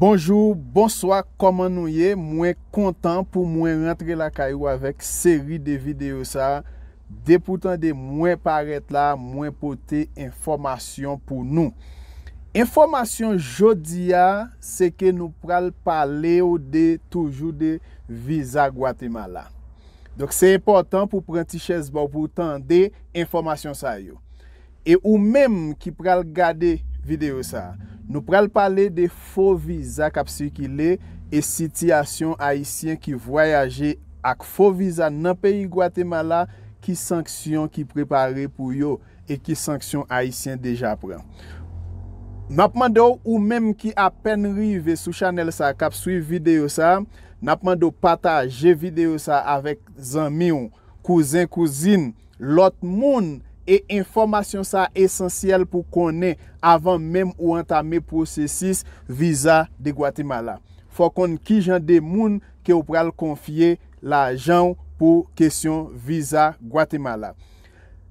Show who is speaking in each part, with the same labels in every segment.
Speaker 1: Bonjou, bonsoak, koman nou ye, mwen kontan pou mwen rentre la kayou avek seri de videyo sa De pou tande mwen paret la, mwen pote informasyon pou nou Informasyon jodi ya, se ke nou pral paleo de toujou de visa Guatemala Dok se important pou pranti chesbo pou tande informasyon sa yo E ou mem ki pral gade videyo sa. Nou pral pale de fo viza kap su ki le e sityasyon Haitien ki voyaje ak fo viza nan peyi Guatemala ki sanksyon ki prepare pou yo e ki sanksyon Haitien deja pran. Napman do ou menm ki apen rive sou chanel sa kap su videyo sa napman do pataje videyo sa avek zanmi ou kouzen kouzin, lot moun E informasyon sa esensyel pou konen avan menm ou antame prosesis visa de Guatemala. Fokon ki jan de moun ke ou pral konfye la jan pou kesyon visa Guatemala.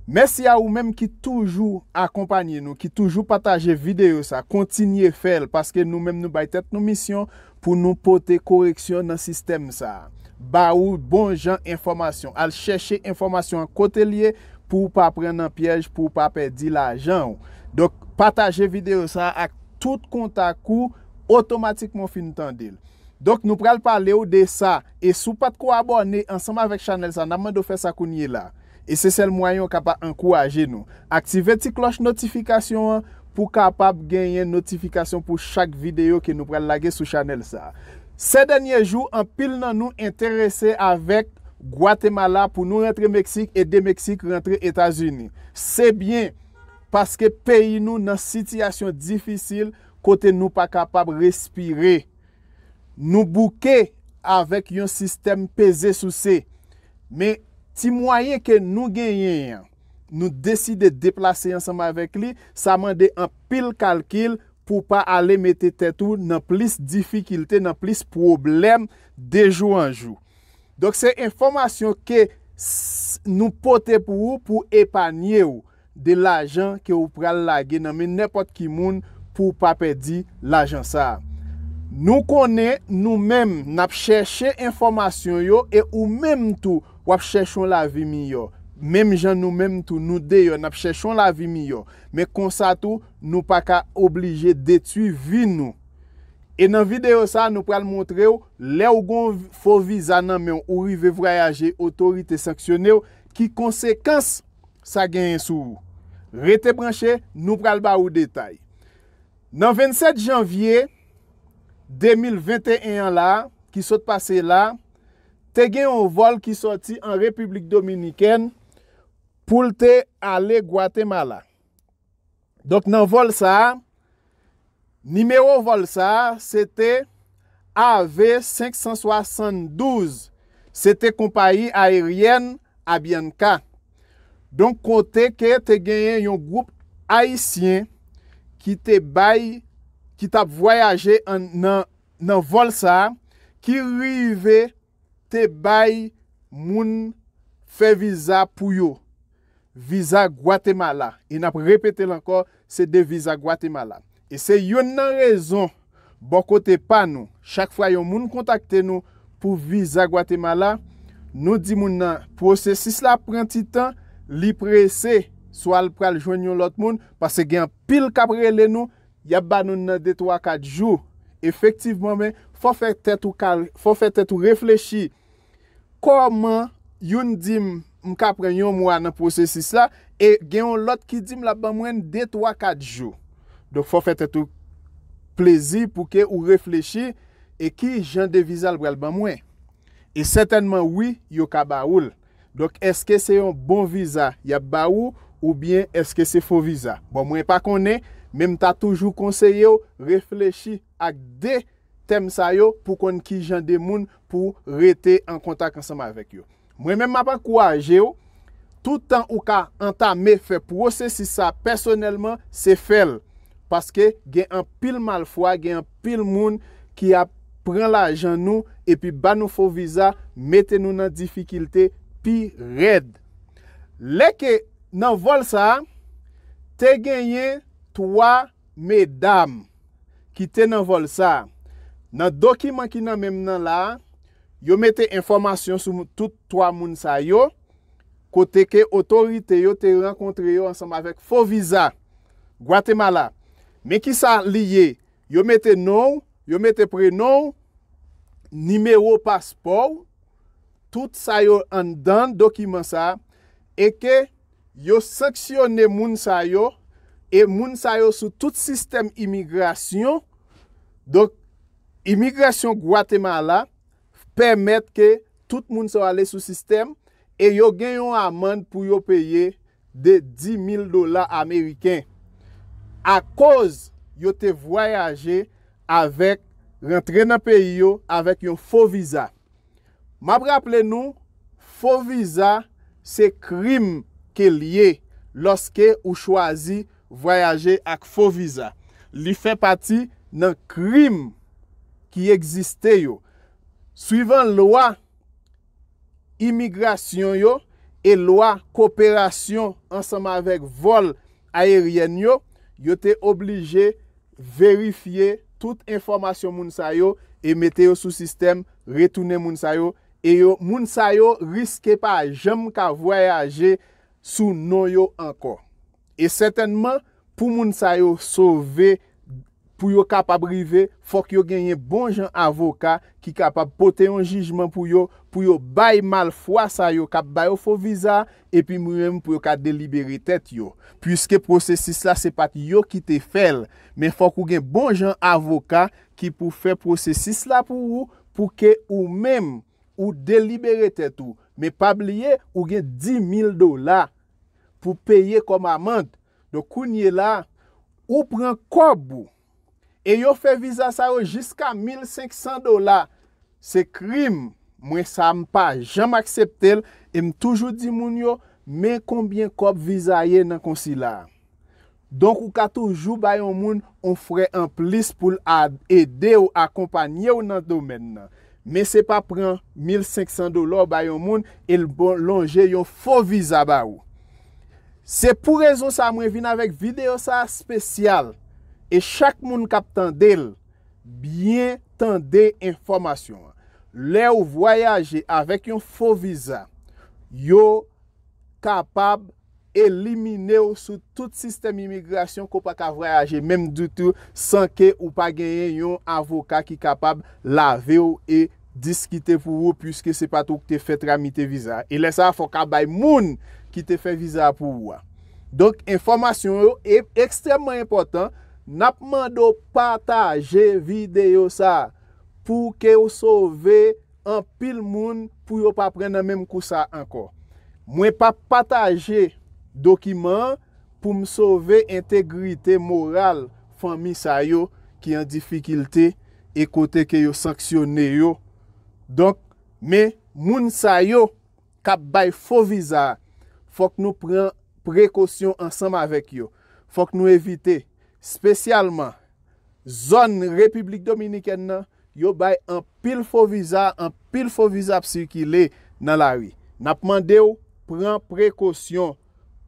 Speaker 1: Mersi ya ou menm ki toujou akompanyen nou, ki toujou pataje video sa, kontinye fel, paske nou menm nou baytet nou misyon pou nou pote koreksyon nan sistem sa. Ba ou bon jan informasyon, al cheshe informasyon kote liye, pou pa pren nan pyej pou pa pedi la jan ou. Dok pataje videyo sa ak tout konta kou, otomatikman fin tan dil. Dok nou pral pale ou de sa, e sou pat kou abone ansanman vek chanel sa, nanman do fe sa kounye la. E se sel mwayon kapa ankou aje nou. Aktive ti kloch notifikasyon an, pou kapap genye notifikasyon pou chak videyo ki nou pral lage sou chanel sa. Se denye jou, an pil nan nou interese avek Guatemala pou nou rentre Meksik e de Meksik rentre Etats-Unis. Se bien, paske peyi nou nan sityasyon difisil kote nou pa kapab respire. Nou bouke avèk yon sistem peze sou se. Me ti mwaye ke nou genyen, nou desi de deplase yonsama avèk li, sa mande an pil kalkil pou pa ale mette tetou nan plis difikilte, nan plis problem de jou an jou. Dok se informasyon ke nou pote pou ou pou epanye ou de l'ajan ke ou pral lage nan men nepot ki moun pou pa pedi l'ajan sa. Nou konen nou menm nap cheshe informasyon yo e ou menm tou wap cheshon la vi mi yo. Menm jan nou menm tou nou de yo nap cheshon la vi mi yo. Men konsa tou nou pa ka oblije detu vi nou. E nan videyo sa nou pral montre ou le ou gon fovi zan nan men ou rive vrayaje otorite saksyone ou ki konsekans sa genye sou. Rete pranche nou pral ba ou detay. Nan 27 janvye 2021 la ki sot pase la te genye ou vol ki soti an Republik Dominiken pou lte ale Guatemala. Donk nan vol sa a. Nimeyo volsa, se te AV572, se te kompayi aeryen a Bianca. Don kote ke te genyen yon goup aisyen ki te bayi, ki tap voyaje nan volsa, ki rive te bayi moun fe viza Puyo, viza Guatemala. Yon ap repete lankor, se de viza Guatemala. E se yon nan rezon, bokote pa nou, chak fwa yon moun kontakte nou pou vi za Gwatemala, nou di moun nan prosesis la pranti tan, li prese, swal pral jwen yon lot moun, pase gen pil kapre le nou, ya ban nou nan de 3-4 jou. Efektivman men, fwa fè tèt ou reflechi koman yon dim m kapren yon mwa nan prosesis la, e gen yon lot ki dim la ban mwen de 3-4 jou. Do fò fèt etou plezi pou ke ou reflechi e ki jan de vizal brel ban mwen. E sètenman wè yo ka baoul. Dok eske se yon bon vizal yap baoul ou bien eske se fò vizal. Bon mwen pa konen, mèm ta toujou konseye yo reflechi ak de tem sa yo pou kon ki jan de moun pou rete an kontak ansama vek yo. Mwen mèm apan kouaje yo, toutan ou ka anta me fè prosesi sa personelman se fèl Paske gen an pil mal fwa, gen an pil moun ki ap pren la jan nou, epi ba nou Fovisa, mette nou nan difikilte pi red. Leke nan vol sa, te genyen 3 medam ki te nan vol sa. Nan dokiman ki nan menm nan la, yo mette informasyon sou tout 3 moun sa yo, kote ke otorite yo te renkontre yo ansam avek Fovisa, Guatemala. Men ki sa liye, yo mette nou, yo mette pre nou, nimero paspor, tout sayo an dan dokiman sa, e ke yo seksyonne moun sayo, e moun sayo sou tout sistem imigrasyon, dok imigrasyon Guatemala, pemet ke tout moun so ale sou sistem, e yo genyon amand pou yo peye de 10.000 dola Ameriken. A koz yo te voyaje avèk rentre nan peyi yo avèk yon Foviza. Mab rapple nou, Foviza se krim ke liye loske ou chwazi voyaje ak Foviza. Li fè pati nan krim ki egziste yo. Suivan loa imigrasyon yo e loa kooperasyon ansama avèk vol aeryen yo, yo te oblije verifiye tout informasyon moun sa yo e mete yo sou sistem retounen moun sa yo e yo moun sa yo riske pa jem ka voyaje sou nou yo ankor. E setenman pou moun sa yo souve yon pou yo kapap brive, fok yo genye bon jan avoka ki kapap pote yon jijman pou yo, pou yo bay mal fwa sa yo kap bayo fo viza, epi mwem pou yo ka deliberi tet yo. Piske prosesis la se pat yo ki te fel, men fok ou gen bon jan avoka ki pou fe prosesis la pou ou, pou ke ou menm ou deliberi tet ou, men pabliye ou gen 10.000 dola pou peye kom amant. Don kounye la, ou pren kob ou, E yo fe viza sa yo jiska 1,500 dola. Se krim mwen sa mpa jam akseptel. E m toujou di moun yo men konbien kop viza ye nan konsila. Donk ou katoujou bayon moun on fwre an plis pou l ad ede ou akompanyew nan domen nan. Men se pa pren 1,500 dola bayon moun el bon lonje yo fo viza ba ou. Se pou rezo sa mwen vin avek video sa spesyal. E chak moun kap tendel Bien tendel informasyon Le ou voyaje Avèk yon fò visa Yo kapab Elimine ou sou Tout sistem imigrasyon Kou pa ka voyaje Mèm doutou sanke ou pa genyen yon avokat Ki kapab lave ou e Diskite pou ou Piske se pa tou ki te fè tramite visa E lesa fò kabay moun ki te fè visa pou ou Donk informasyon yo e Ekstèmman importan Napman do pataje videyo sa pou ke yo sove an pil moun pou yo pa pren nan menm kousa anko. Mwen pa pataje dokiman pou msove integrite moral fami sa yo ki an difikilte e kote ke yo saksyone yo. Donk, men moun sa yo kap bay foviza. Fok nou pren prekosyon ansam avek yo. Fok nou evite yo. Spesyalman, zon Republik Dominiken nan, yo bay an pil fo viza, an pil fo viza psikile nan lawi. Napman deyo, pran prekosyon,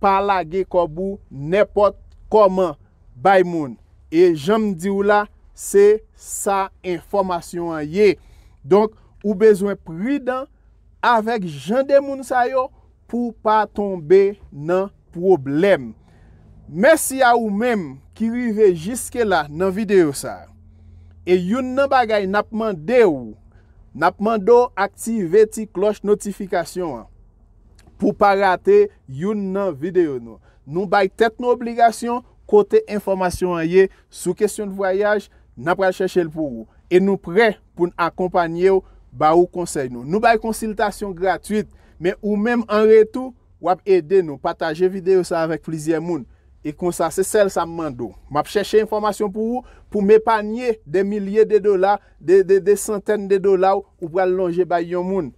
Speaker 1: pala ge kobou, nepot koman bay moun. E janm di ou la, se sa informasyon an ye. Donk, ou bezwen pridan, avek jan de moun sa yo, pou pa tombe nan probleme. Mèsi a ou mèm ki rive jiske la nan videyo sa. E youn nan bagay napman de ou, napman do aktive ti kloche notifikasyon an. Pou pa rate youn nan videyo nou. Nou bay tet nou obligasyon, kote informasyon an ye, sou kesyon nou voyaj, napman chèche l pou ou. E nou pre pou nou akompanyew ba ou konsey nou. Nou bay konsiltasyon gratwit, mè ou mèm an retou, wap ede nou, pataje videyo sa avèk plizye moun. E kon sa, se sel sa mandou. M ap chèche informasyon pou ou, pou mè panye de milyè de dola, de centèn de dola ou, ou pral longe ba yon moun.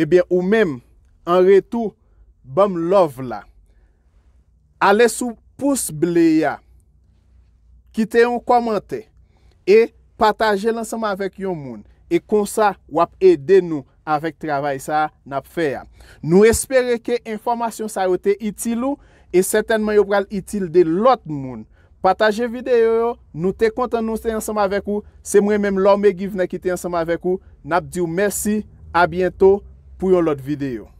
Speaker 1: Ebyen, ou mèm, an retou, bom love la. Ale sou pousse ble ya, kite yon komante, e pataje lansama avèk yon moun. E kon sa, wap ede nou, avèk travay sa nap fè ya. Nou espere ke informasyon sa yo te itilou, E setenman yo pral itil de lot moun. Pataje videyo yo. Nou te kontan nou se te yansama avek ou. Se mwen menm lome givne ki te yansama avek ou. Nap diyo mersi. A bientou pou yon lot videyo.